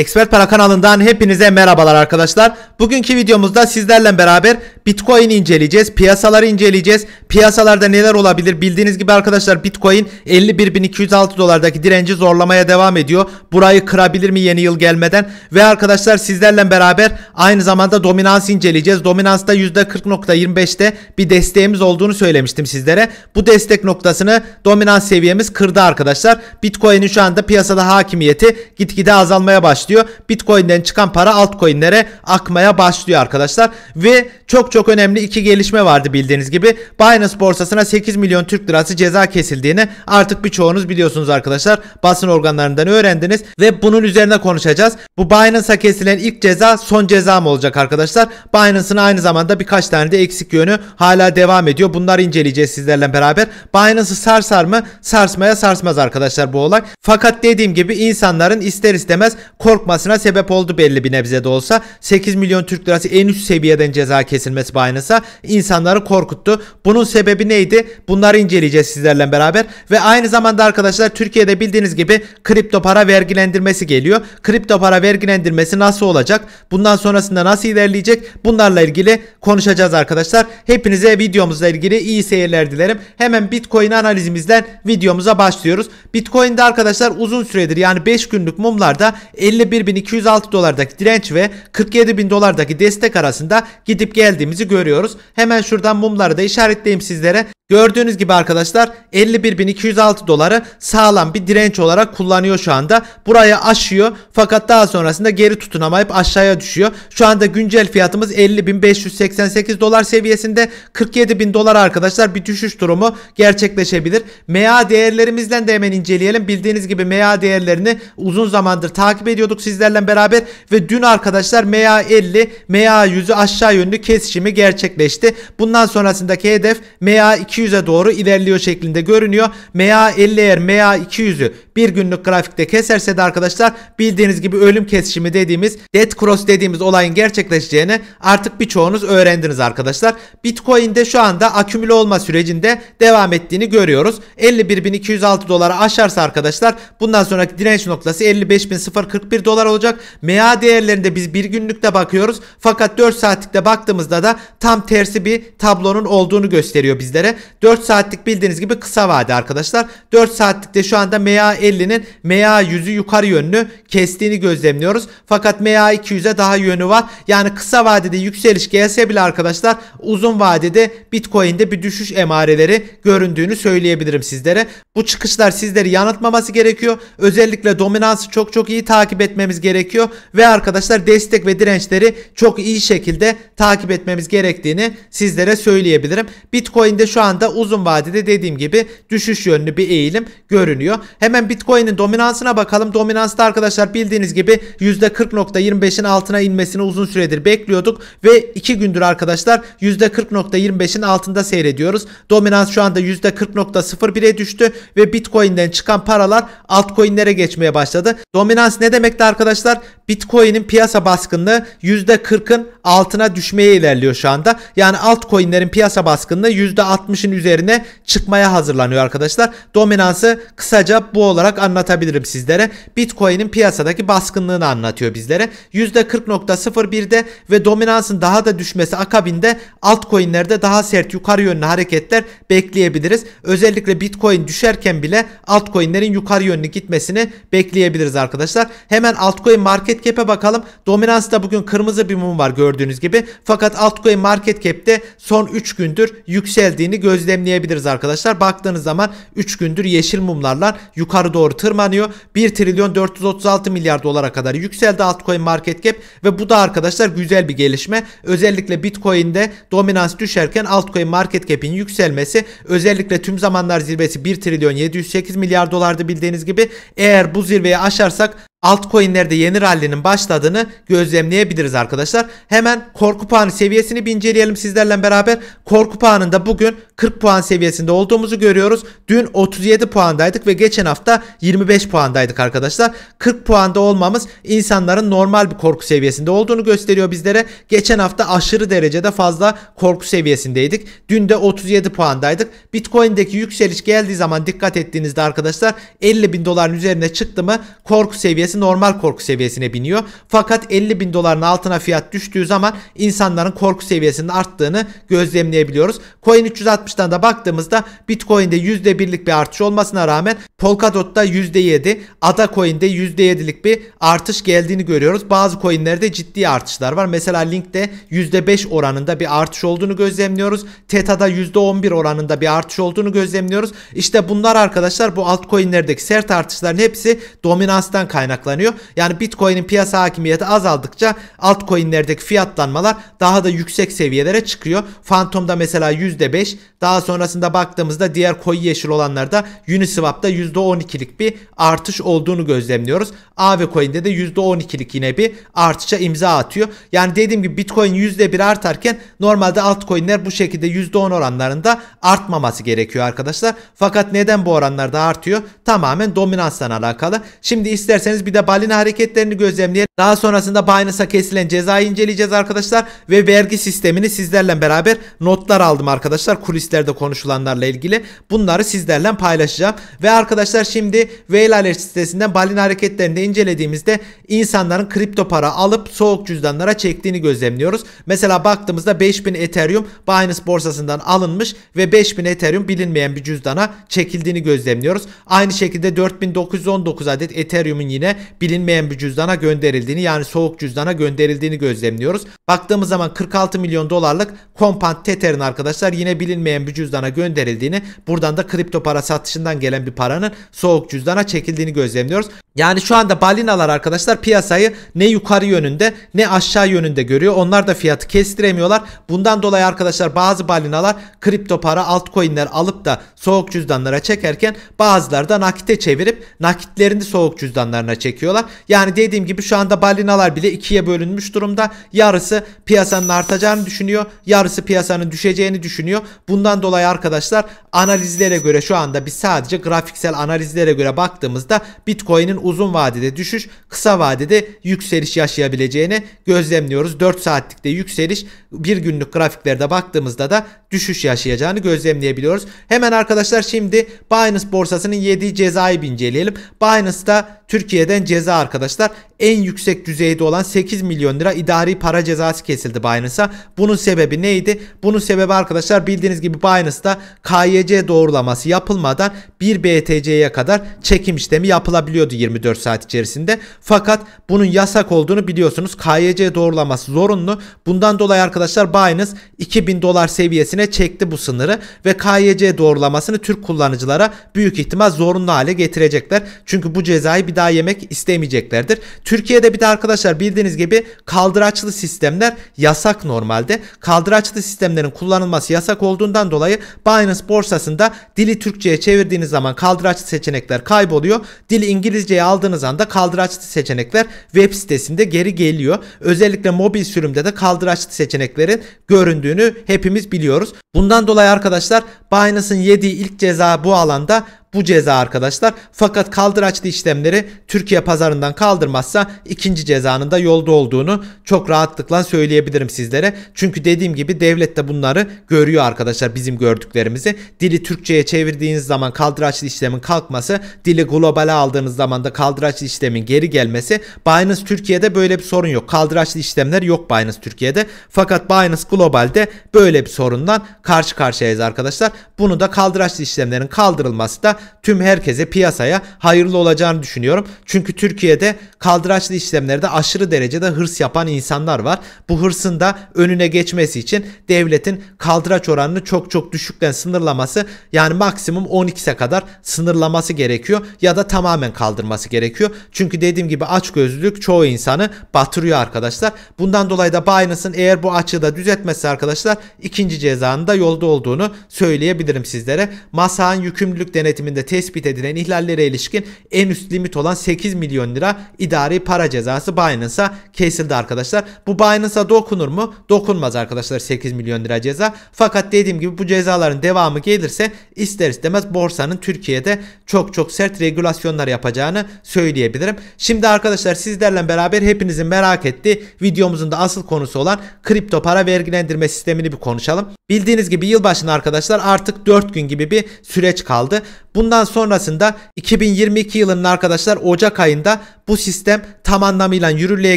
Expert Para kanalından hepinize merhabalar arkadaşlar. Bugünkü videomuzda sizlerle beraber Bitcoin inceleyeceğiz, piyasaları inceleyeceğiz. Piyasalarda neler olabilir? Bildiğiniz gibi arkadaşlar Bitcoin 51.206 dolardaki direnci zorlamaya devam ediyor. Burayı kırabilir mi yeni yıl gelmeden? Ve arkadaşlar sizlerle beraber aynı zamanda dominans inceleyeceğiz. Dominansta %40.25'te bir desteğimiz olduğunu söylemiştim sizlere. Bu destek noktasını dominans seviyemiz kırdı arkadaşlar. Bitcoin'in şu anda piyasada hakimiyeti gitgide azalmaya başlıyor başlıyor. Bitcoin'den çıkan para altcoin'lere akmaya başlıyor arkadaşlar. Ve çok çok önemli iki gelişme vardı bildiğiniz gibi. Binance borsasına 8 milyon Türk lirası ceza kesildiğini artık birçoğunuz biliyorsunuz arkadaşlar. Basın organlarından öğrendiniz ve bunun üzerine konuşacağız. Bu Binance'a kesilen ilk ceza son ceza mı olacak arkadaşlar? Binance'ın aynı zamanda birkaç tane de eksik yönü hala devam ediyor. Bunları inceleyeceğiz sizlerle beraber. Binance'ı sarsar mı? Sarsmaya sarsmaz arkadaşlar bu olay. Fakat dediğim gibi insanların ister istemez korkmasına sebep oldu belli bir nebze de olsa. 8 milyon Türk lirası en üst seviyeden ceza kesilmesi bahanesa insanları korkuttu. Bunun sebebi neydi? Bunları inceleyeceğiz sizlerle beraber ve aynı zamanda arkadaşlar Türkiye'de bildiğiniz gibi kripto para vergilendirmesi geliyor. Kripto para vergilendirmesi nasıl olacak? Bundan sonrasında nasıl ilerleyecek? Bunlarla ilgili konuşacağız arkadaşlar. Hepinize videomuzla ilgili iyi seyirler dilerim. Hemen Bitcoin analizimizden videomuza başlıyoruz. Bitcoin'de arkadaşlar uzun süredir yani 5 günlük mumlarda 50 51.206 dolardaki direnç ve 47.000 dolardaki destek arasında gidip geldiğimizi görüyoruz. Hemen şuradan mumları da işaretleyeyim sizlere. Gördüğünüz gibi arkadaşlar 51.206 doları sağlam bir direnç olarak kullanıyor şu anda. Burayı aşıyor fakat daha sonrasında geri tutunamayıp aşağıya düşüyor. Şu anda güncel fiyatımız 50.588 dolar seviyesinde 47.000 dolar arkadaşlar bir düşüş durumu gerçekleşebilir. MA değerlerimizden de hemen inceleyelim. Bildiğiniz gibi MA değerlerini uzun zamandır takip ediyorduk konuşuyorduk sizlerle beraber ve dün arkadaşlar MA50 MA100'ü aşağı yönlü kesişimi gerçekleşti. Bundan sonrasındaki hedef MA200'e doğru ilerliyor şeklinde görünüyor. MA50 eğer MA200'ü bir günlük grafikte keserse de arkadaşlar bildiğiniz gibi ölüm kesişimi dediğimiz dead cross dediğimiz olayın gerçekleşeceğini artık birçoğunuz öğrendiniz arkadaşlar. Bitcoin'de şu anda akümüle olma sürecinde devam ettiğini görüyoruz. 51.206 dolara aşarsa arkadaşlar bundan sonraki direnç noktası 55.041 1 dolar olacak. MA değerlerinde biz bir günlükte bakıyoruz. Fakat 4 saatlikte baktığımızda da tam tersi bir tablonun olduğunu gösteriyor bizlere. 4 saatlik bildiğiniz gibi kısa vade arkadaşlar. 4 saatlikte şu anda MA 50'nin MA 100'ü yukarı yönlü kestiğini gözlemliyoruz. Fakat MA 200'e daha yönü var. Yani kısa vadede yükseliş gelse bile arkadaşlar uzun vadede Bitcoin'de bir düşüş emareleri göründüğünü söyleyebilirim sizlere. Bu çıkışlar sizleri yanıltmaması gerekiyor. Özellikle dominansı çok çok iyi takip et etmemiz gerekiyor ve arkadaşlar destek ve dirençleri çok iyi şekilde takip etmemiz gerektiğini sizlere söyleyebilirim. Bitcoin'de şu anda uzun vadede dediğim gibi düşüş yönlü bir eğilim görünüyor. Hemen Bitcoin'in dominansına bakalım. Dominansta arkadaşlar bildiğiniz gibi %40.25'in altına inmesini uzun süredir bekliyorduk ve 2 gündür arkadaşlar %40.25'in altında seyrediyoruz. Dominans şu anda %40.01'e düştü ve Bitcoin'den çıkan paralar altcoin'lere geçmeye başladı. Dominans ne demek? arkadaşlar Bitcoin'in piyasa baskınlığı %40'ın altına düşmeye ilerliyor şu anda. Yani altcoin'lerin piyasa baskınlığı %60'ın üzerine çıkmaya hazırlanıyor arkadaşlar. Dominansı kısaca bu olarak anlatabilirim sizlere. Bitcoin'in piyasadaki baskınlığını anlatıyor bizlere. %40.01'de ve dominansın daha da düşmesi akabinde altcoin'lerde daha sert yukarı yönlü hareketler bekleyebiliriz. Özellikle Bitcoin düşerken bile altcoin'lerin yukarı yönlü gitmesini bekleyebiliriz arkadaşlar. Hemen altcoin market market cap'e bakalım. Dominansta bugün kırmızı bir mum var gördüğünüz gibi. Fakat altcoin market cap'te son 3 gündür yükseldiğini gözlemleyebiliriz arkadaşlar. Baktığınız zaman 3 gündür yeşil mumlarla yukarı doğru tırmanıyor. 1 trilyon 436 milyar dolara kadar yükseldi altcoin market cap ve bu da arkadaşlar güzel bir gelişme. Özellikle Bitcoin'de dominans düşerken altcoin market cap'in yükselmesi özellikle tüm zamanlar zirvesi 1 trilyon 708 milyar dolardı bildiğiniz gibi. Eğer bu zirveyi aşarsak altcoin'lerde yeni rallinin başladığını gözlemleyebiliriz arkadaşlar. Hemen korku puanı seviyesini bir inceleyelim sizlerle beraber. Korku puanında bugün 40 puan seviyesinde olduğumuzu görüyoruz. Dün 37 puandaydık ve geçen hafta 25 puandaydık arkadaşlar. 40 puanda olmamız insanların normal bir korku seviyesinde olduğunu gösteriyor bizlere. Geçen hafta aşırı derecede fazla korku seviyesindeydik. Dün de 37 puandaydık. Bitcoin'deki yükseliş geldiği zaman dikkat ettiğinizde arkadaşlar 50 bin doların üzerine çıktı mı korku seviyesi seviyesi normal korku seviyesine biniyor. Fakat 50 bin doların altına fiyat düştüğü zaman insanların korku seviyesinin arttığını gözlemleyebiliyoruz. Coin 360'tan da baktığımızda Bitcoin'de %1'lik bir artış olmasına rağmen Polkadot'ta %7, Ada Coin'de %7'lik bir artış geldiğini görüyoruz. Bazı coinlerde ciddi artışlar var. Mesela Link'te %5 oranında bir artış olduğunu gözlemliyoruz. Tetha'da %11 oranında bir artış olduğunu gözlemliyoruz. İşte bunlar arkadaşlar bu altcoin'lerdeki sert artışların hepsi dominanstan kaynaklı kaynaklanıyor. Yani Bitcoin'in piyasa hakimiyeti azaldıkça altcoin'lerdeki fiyatlanmalar daha da yüksek seviyelere çıkıyor. Phantom'da mesela %5 daha sonrasında baktığımızda diğer koyu yeşil olanlarda Uniswap'ta %12'lik bir artış olduğunu gözlemliyoruz. Avecoin'de de %12'lik yine bir artışa imza atıyor. Yani dediğim gibi Bitcoin %1 artarken normalde altcoin'ler bu şekilde %10 oranlarında artmaması gerekiyor arkadaşlar. Fakat neden bu oranlarda artıyor? Tamamen dominansla alakalı. Şimdi isterseniz bir bir de balina hareketlerini gözlemleyen daha sonrasında Binance'a kesilen cezayı inceleyeceğiz arkadaşlar ve vergi sistemini sizlerle beraber notlar aldım arkadaşlar kulislerde konuşulanlarla ilgili bunları sizlerle paylaşacağım ve arkadaşlar şimdi Whale Alert sitesinden balina hareketlerini de incelediğimizde insanların kripto para alıp soğuk cüzdanlara çektiğini gözlemliyoruz. Mesela baktığımızda 5000 Ethereum Binance borsasından alınmış ve 5000 Ethereum bilinmeyen bir cüzdana çekildiğini gözlemliyoruz. Aynı şekilde 4919 adet Ethereum'un yine bilinmeyen bir cüzdana gönderildiğini yani soğuk cüzdana gönderildiğini gözlemliyoruz. Baktığımız zaman 46 milyon dolarlık Compound Tether'in arkadaşlar yine bilinmeyen bir cüzdana gönderildiğini buradan da kripto para satışından gelen bir paranın soğuk cüzdana çekildiğini gözlemliyoruz. Yani şu anda balinalar arkadaşlar piyasayı ne yukarı yönünde ne aşağı yönünde görüyor. Onlar da fiyatı kestiremiyorlar. Bundan dolayı arkadaşlar bazı balinalar kripto para altcoin'ler alıp da soğuk cüzdanlara çekerken bazıları da nakite çevirip nakitlerini soğuk cüzdanlarına çekiyorlar. Yani dediğim gibi şu anda balinalar bile ikiye bölünmüş durumda. Yarısı piyasanın artacağını düşünüyor. Yarısı piyasanın düşeceğini düşünüyor. Bundan dolayı arkadaşlar analizlere göre şu anda biz sadece grafiksel analizlere göre baktığımızda Bitcoin'in uzun vadede düşüş, kısa vadede yükseliş yaşayabileceğini gözlemliyoruz. 4 saatlikte yükseliş, bir günlük grafiklerde baktığımızda da düşüş yaşayacağını gözlemleyebiliyoruz. Hemen arkadaşlar şimdi Binance borsasının yediği cezayı bir inceleyelim. Binance'da Türkiye'den ceza arkadaşlar en yüksek düzeyde olan 8 milyon lira idari para cezası kesildi Binance'a. Bunun sebebi neydi? Bunun sebebi arkadaşlar bildiğiniz gibi Binance'da KYC doğrulaması yapılmadan 1 BTC'ye kadar çekim işlemi yapılabiliyordu 20 24 saat içerisinde. Fakat bunun yasak olduğunu biliyorsunuz. KYC doğrulaması zorunlu. Bundan dolayı arkadaşlar Binance 2000 dolar seviyesine çekti bu sınırı ve KYC doğrulamasını Türk kullanıcılara büyük ihtimal zorunlu hale getirecekler. Çünkü bu cezayı bir daha yemek istemeyeceklerdir. Türkiye'de bir de arkadaşlar bildiğiniz gibi kaldıraçlı sistemler yasak normalde. Kaldıraçlı sistemlerin kullanılması yasak olduğundan dolayı Binance borsasında dili Türkçe'ye çevirdiğiniz zaman kaldıraçlı seçenekler kayboluyor. Dili İngilizce Buraya aldığınız anda kaldıraçlı seçenekler web sitesinde geri geliyor. Özellikle mobil sürümde de kaldıraçlı seçeneklerin göründüğünü hepimiz biliyoruz. Bundan dolayı arkadaşlar Binance'ın yediği ilk ceza bu alanda bu ceza arkadaşlar. Fakat kaldıraçlı işlemleri Türkiye pazarından kaldırmazsa ikinci cezanın da yolda olduğunu çok rahatlıkla söyleyebilirim sizlere. Çünkü dediğim gibi devlet de bunları görüyor arkadaşlar bizim gördüklerimizi. Dili Türkçe'ye çevirdiğiniz zaman kaldıraçlı işlemin kalkması, dili globale aldığınız zaman da kaldıraçlı işlemin geri gelmesi. Binance Türkiye'de böyle bir sorun yok. Kaldıraçlı işlemler yok Binance Türkiye'de. Fakat Binance Global'de böyle bir sorundan karşı karşıyayız arkadaşlar. Bunu da kaldıraçlı işlemlerin kaldırılması da tüm herkese piyasaya hayırlı olacağını düşünüyorum. Çünkü Türkiye'de kaldıraçlı işlemlerde aşırı derecede hırs yapan insanlar var. Bu hırsın da önüne geçmesi için devletin kaldıraç oranını çok çok düşükten sınırlaması yani maksimum 12'se kadar sınırlaması gerekiyor ya da tamamen kaldırması gerekiyor. Çünkü dediğim gibi açgözlülük çoğu insanı batırıyor arkadaşlar. Bundan dolayı da Binance'ın eğer bu açığı da düzeltmezse arkadaşlar ikinci cezanın da yolda olduğunu söyleyebilirim sizlere. Masa'nın yükümlülük denetimi döneminde tespit edilen ihlallere ilişkin en üst limit olan 8 milyon lira idari para cezası Binance'a kesildi arkadaşlar. Bu Binance'a dokunur mu? Dokunmaz arkadaşlar 8 milyon lira ceza. Fakat dediğim gibi bu cezaların devamı gelirse ister istemez borsanın Türkiye'de çok çok sert regulasyonlar yapacağını söyleyebilirim. Şimdi arkadaşlar sizlerle beraber hepinizin merak ettiği videomuzun da asıl konusu olan kripto para vergilendirme sistemini bir konuşalım. Bildiğiniz gibi yılbaşına arkadaşlar artık 4 gün gibi bir süreç kaldı. Bundan sonrasında 2022 yılının arkadaşlar Ocak ayında bu sistem tam anlamıyla yürürlüğe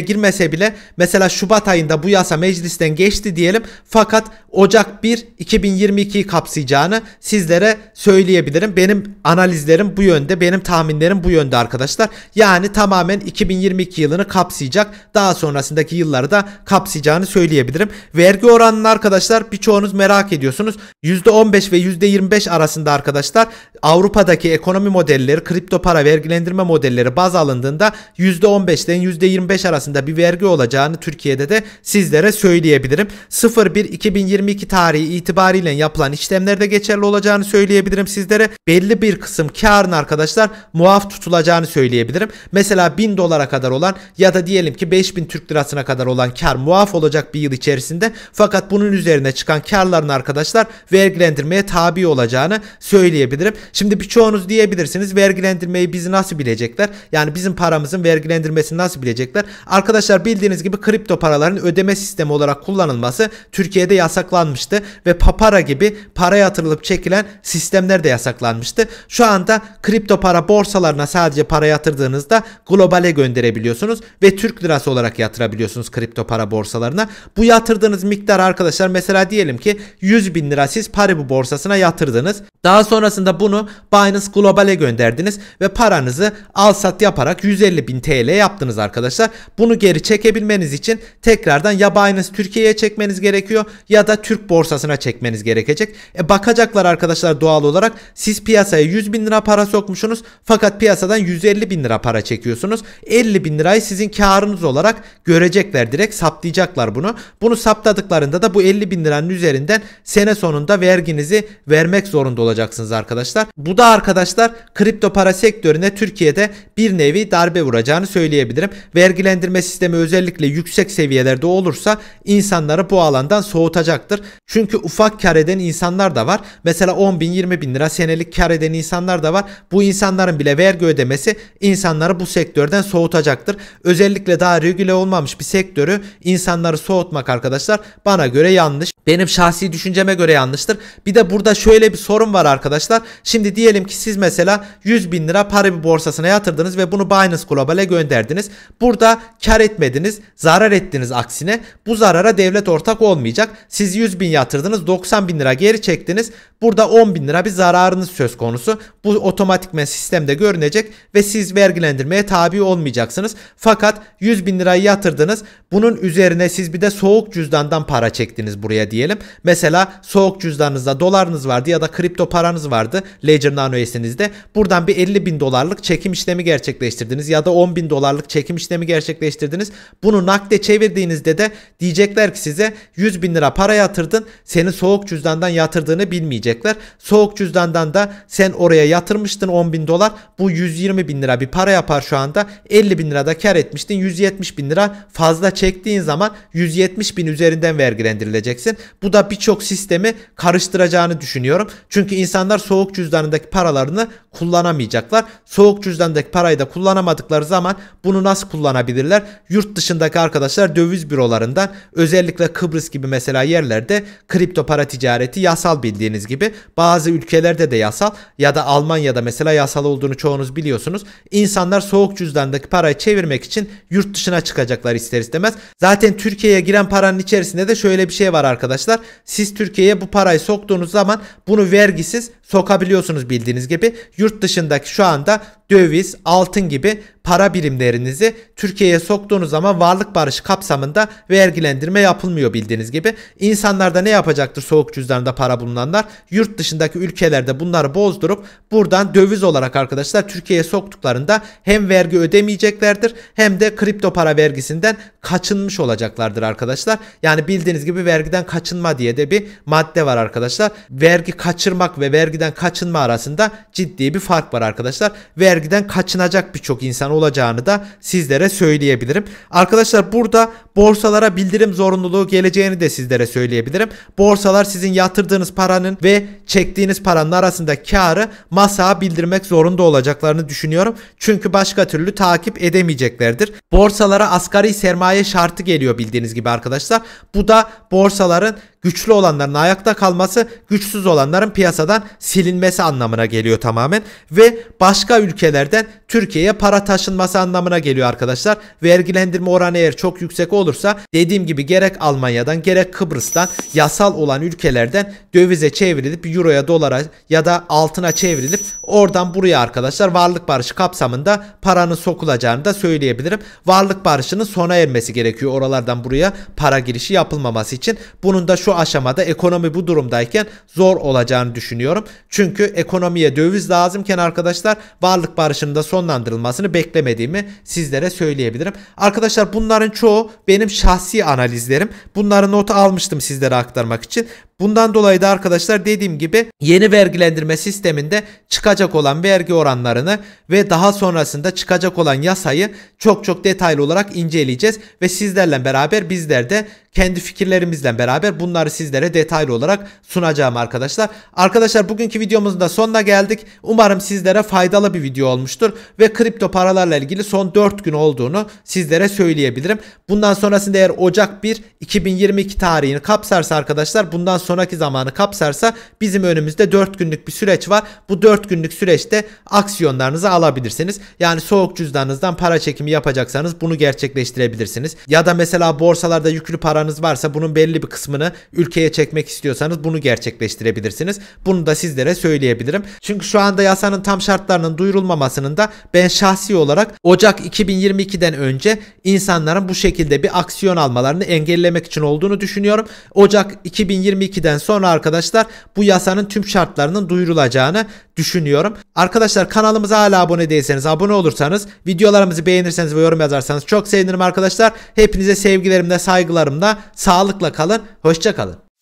girmese bile mesela Şubat ayında bu yasa meclisten geçti diyelim fakat Ocak 1 2022'yi kapsayacağını sizlere söyleyebilirim. Benim analizlerim bu yönde, benim tahminlerim bu yönde arkadaşlar. Yani tamamen 2022 yılını kapsayacak. Daha sonrasındaki yılları da kapsayacağını söyleyebilirim. Vergi oranını arkadaşlar birçoğunuz merak ediyorsunuz. %15 ve %25 arasında arkadaşlar Avrupa'daki ekonomi modelleri, kripto para vergilendirme modelleri baz alındığında %15'den %25 arasında bir vergi olacağını Türkiye'de de sizlere söyleyebilirim. 01-2022 tarihi itibariyle yapılan işlemlerde geçerli olacağını söyleyebilirim sizlere. Belli bir kısım karın arkadaşlar muaf tutulacağını söyleyebilirim. Mesela 1000 dolara kadar olan ya da diyelim ki 5000 Türk lirasına kadar olan kar muaf olacak bir yıl içerisinde. Fakat bunun üzerine çıkan karların arkadaşlar vergilendirmeye tabi olacağını söyleyebilirim. Şimdi birçoğunuz diyebilirsiniz vergilendirmeyi biz nasıl bilecekler? Yani bizim paramızı paranızın vergilendirmesini nasıl bilecekler? Arkadaşlar bildiğiniz gibi kripto paraların ödeme sistemi olarak kullanılması Türkiye'de yasaklanmıştı ve papara gibi para yatırılıp çekilen sistemler de yasaklanmıştı. Şu anda kripto para borsalarına sadece para yatırdığınızda globale gönderebiliyorsunuz ve Türk lirası olarak yatırabiliyorsunuz kripto para borsalarına. Bu yatırdığınız miktar arkadaşlar mesela diyelim ki 100 bin lira siz Paribu borsasına yatırdınız. Daha sonrasında bunu Binance Global'e gönderdiniz ve paranızı al sat yaparak 150 bin TL yaptınız arkadaşlar. Bunu geri çekebilmeniz için tekrardan ya Binance Türkiye'ye çekmeniz gerekiyor ya da Türk borsasına çekmeniz gerekecek. E bakacaklar arkadaşlar doğal olarak siz piyasaya 100 bin lira para sokmuşsunuz fakat piyasadan 150 bin lira para çekiyorsunuz. 50 bin lirayı sizin karınız olarak görecekler direkt saptayacaklar bunu. Bunu saptadıklarında da bu 50 bin liranın üzerinden sene sonunda verginizi vermek zorunda olacaksınız olacaksınız arkadaşlar. Bu da arkadaşlar kripto para sektörüne Türkiye'de bir nevi darbe vuracağını söyleyebilirim. Vergilendirme sistemi özellikle yüksek seviyelerde olursa insanları bu alandan soğutacaktır. Çünkü ufak kar eden insanlar da var. Mesela 10 bin 20 bin lira senelik kar eden insanlar da var. Bu insanların bile vergi ödemesi insanları bu sektörden soğutacaktır. Özellikle daha regüle olmamış bir sektörü insanları soğutmak arkadaşlar bana göre yanlış. Benim şahsi düşünceme göre yanlıştır. Bir de burada şöyle bir sorun var var arkadaşlar. Şimdi diyelim ki siz mesela 100 bin lira para bir borsasına yatırdınız ve bunu Binance Global'e gönderdiniz. Burada kar etmediniz, zarar ettiniz aksine. Bu zarara devlet ortak olmayacak. Siz 100 bin yatırdınız, 90 bin lira geri çektiniz. Burada 10 bin lira bir zararınız söz konusu. Bu otomatikmen sistemde görünecek ve siz vergilendirmeye tabi olmayacaksınız. Fakat 100 bin lirayı yatırdınız. Bunun üzerine siz bir de soğuk cüzdandan para çektiniz buraya diyelim. Mesela soğuk cüzdanınızda dolarınız vardı ya da kripto paranız vardı Ledger Nano S'inizde. Buradan bir 50 bin dolarlık çekim işlemi gerçekleştirdiniz ya da 10 bin dolarlık çekim işlemi gerçekleştirdiniz. Bunu nakde çevirdiğinizde de diyecekler ki size 100 bin lira para yatırdın senin soğuk cüzdandan yatırdığını bilmeyecekler. Soğuk cüzdandan da sen oraya yatırmıştın 10 bin dolar bu 120 bin lira bir para yapar şu anda 50 bin lira da kar etmiştin 170 bin lira fazla çektiğin zaman 170 bin üzerinden vergilendirileceksin. Bu da birçok sistemi karıştıracağını düşünüyorum. Çünkü çünkü insanlar soğuk cüzdanındaki paralarını kullanamayacaklar. Soğuk cüzdandaki parayı da kullanamadıkları zaman bunu nasıl kullanabilirler? Yurt dışındaki arkadaşlar döviz bürolarından özellikle Kıbrıs gibi mesela yerlerde kripto para ticareti yasal bildiğiniz gibi. Bazı ülkelerde de yasal ya da Almanya'da mesela yasal olduğunu çoğunuz biliyorsunuz. İnsanlar soğuk cüzdanındaki parayı çevirmek için yurt dışına çıkacaklar ister istemez. Zaten Türkiye'ye giren paranın içerisinde de şöyle bir şey var arkadaşlar. Siz Türkiye'ye bu parayı soktuğunuz zaman bunu vergi siz sokabiliyorsunuz bildiğiniz gibi. Yurt dışındaki şu anda döviz, altın gibi para birimlerinizi Türkiye'ye soktuğunuz zaman varlık barışı kapsamında vergilendirme yapılmıyor bildiğiniz gibi. İnsanlar da ne yapacaktır soğuk cüzdanında para bulunanlar? Yurt dışındaki ülkelerde bunları bozdurup buradan döviz olarak arkadaşlar Türkiye'ye soktuklarında hem vergi ödemeyeceklerdir hem de kripto para vergisinden kaçınmış olacaklardır arkadaşlar. Yani bildiğiniz gibi vergiden kaçınma diye de bir madde var arkadaşlar. Vergi kaçırmak ve vergiden kaçınma arasında ciddi bir fark var arkadaşlar. Vergi vergiden kaçınacak birçok insan olacağını da sizlere söyleyebilirim. Arkadaşlar burada borsalara bildirim zorunluluğu geleceğini de sizlere söyleyebilirim. Borsalar sizin yatırdığınız paranın ve çektiğiniz paranın arasında karı masaya bildirmek zorunda olacaklarını düşünüyorum. Çünkü başka türlü takip edemeyeceklerdir. Borsalara asgari sermaye şartı geliyor bildiğiniz gibi arkadaşlar. Bu da borsaların güçlü olanların ayakta kalması, güçsüz olanların piyasadan silinmesi anlamına geliyor tamamen ve başka ülkelerden Türkiye'ye para taşınması anlamına geliyor arkadaşlar. Vergilendirme oranı eğer çok yüksek olursa dediğim gibi gerek Almanya'dan gerek Kıbrıs'tan yasal olan ülkelerden dövize çevrilip euroya, dolara ya da altına çevrilip oradan buraya arkadaşlar varlık barışı kapsamında paranın sokulacağını da söyleyebilirim. Varlık barışının sona ermesi gerekiyor oralardan buraya para girişi yapılmaması için. Bunun da şu aşamada ekonomi bu durumdayken zor olacağını düşünüyorum. Çünkü ekonomiye döviz lazımken arkadaşlar varlık barışının da sonlandırılmasını beklemediğimi sizlere söyleyebilirim. Arkadaşlar bunların çoğu benim şahsi analizlerim. Bunları notu almıştım sizlere aktarmak için. Bundan dolayı da arkadaşlar dediğim gibi yeni vergilendirme sisteminde çıkacak olan vergi oranlarını ve daha sonrasında çıkacak olan yasayı çok çok detaylı olarak inceleyeceğiz ve sizlerle beraber bizler de kendi fikirlerimizle beraber bunları sizlere detaylı olarak sunacağım arkadaşlar. Arkadaşlar bugünkü videomuzun da sonuna geldik. Umarım sizlere faydalı bir video olmuştur ve kripto paralarla ilgili son 4 gün olduğunu sizlere söyleyebilirim. Bundan sonrasında eğer Ocak 1 2022 tarihini kapsarsa arkadaşlar bundan sonraki zamanı kapsarsa bizim önümüzde 4 günlük bir süreç var. Bu 4 günlük süreçte aksiyonlarınızı alabilirsiniz. Yani soğuk cüzdanınızdan para çekimi yapacaksanız bunu gerçekleştirebilirsiniz. Ya da mesela borsalarda yüklü paranız varsa bunun belli bir kısmını ülkeye çekmek istiyorsanız bunu gerçekleştirebilirsiniz. Bunu da sizlere söyleyebilirim. Çünkü şu anda yasanın tam şartlarının duyurulmamasının da ben şahsi olarak Ocak 2022'den önce insanların bu şekilde bir aksiyon almalarını engellemek için olduğunu düşünüyorum. Ocak 2022 2022'den sonra arkadaşlar bu yasanın tüm şartlarının duyurulacağını düşünüyorum. Arkadaşlar kanalımıza hala abone değilseniz abone olursanız videolarımızı beğenirseniz ve yorum yazarsanız çok sevinirim arkadaşlar. Hepinize sevgilerimle saygılarımla sağlıkla kalın. Hoşçakalın.